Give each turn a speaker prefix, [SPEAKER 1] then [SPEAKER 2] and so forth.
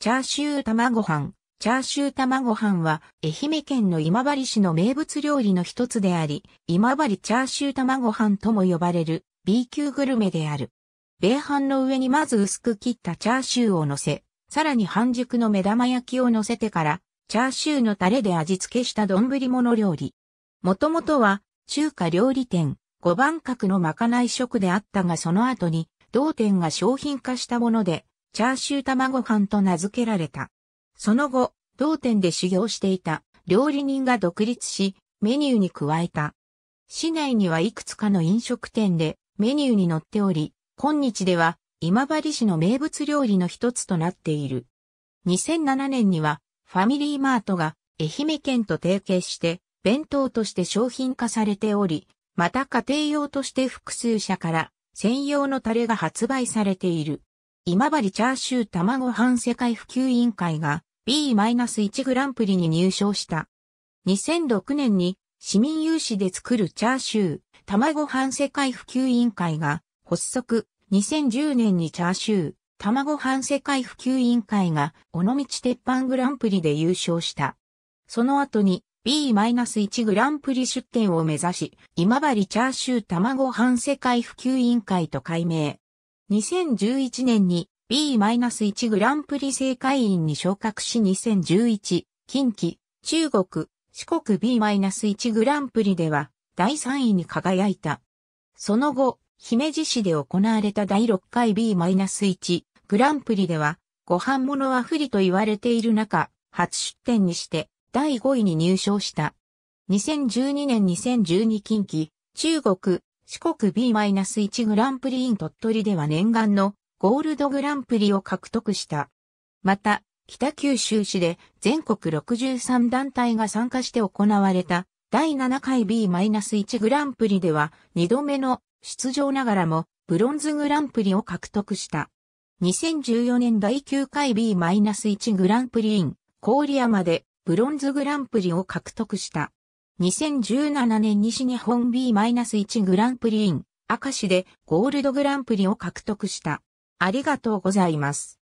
[SPEAKER 1] チャーシュー卵飯。チャーシュー卵飯は、愛媛県の今治市の名物料理の一つであり、今治チャーシュー卵飯とも呼ばれる B 級グルメである。米飯の上にまず薄く切ったチャーシューを乗せ、さらに半熟の目玉焼きを乗せてから、チャーシューのタレで味付けした丼物料理。もともとは、中華料理店、五番角のまかない食であったがその後に、同店が商品化したもので、チャーシュー卵飯と名付けられた。その後、同店で修行していた料理人が独立し、メニューに加えた。市内にはいくつかの飲食店でメニューに載っており、今日では今治市の名物料理の一つとなっている。2007年にはファミリーマートが愛媛県と提携して弁当として商品化されており、また家庭用として複数社から専用のタレが発売されている。今治チャーシュー卵飯世界普及委員会が B-1 グランプリに入賞した。2006年に市民有志で作るチャーシュー卵飯世界普及委員会が発足。2010年にチャーシュー卵飯世界普及委員会が尾道鉄板グランプリで優勝した。その後に B-1 グランプリ出展を目指し、今治チャーシュー卵飯世界普及委員会と改名。2011年に B-1 グランプリ正会員に昇格し2011、近畿、中国、四国 B-1 グランプリでは第3位に輝いた。その後、姫路市で行われた第6回 B-1 グランプリでは、ご飯物は不利と言われている中、初出展にして第5位に入賞した。2012年2012近畿、中国、四国 B-1 グランプリ in 鳥取では念願のゴールドグランプリを獲得した。また、北九州市で全国63団体が参加して行われた第7回 B-1 グランプリでは2度目の出場ながらもブロンズグランプリを獲得した。2014年第9回 B-1 グランプリ in 郡山でブロンズグランプリを獲得した。2017年西日本 B-1 グランプリイン、明石でゴールドグランプリを獲得した。ありがとうございます。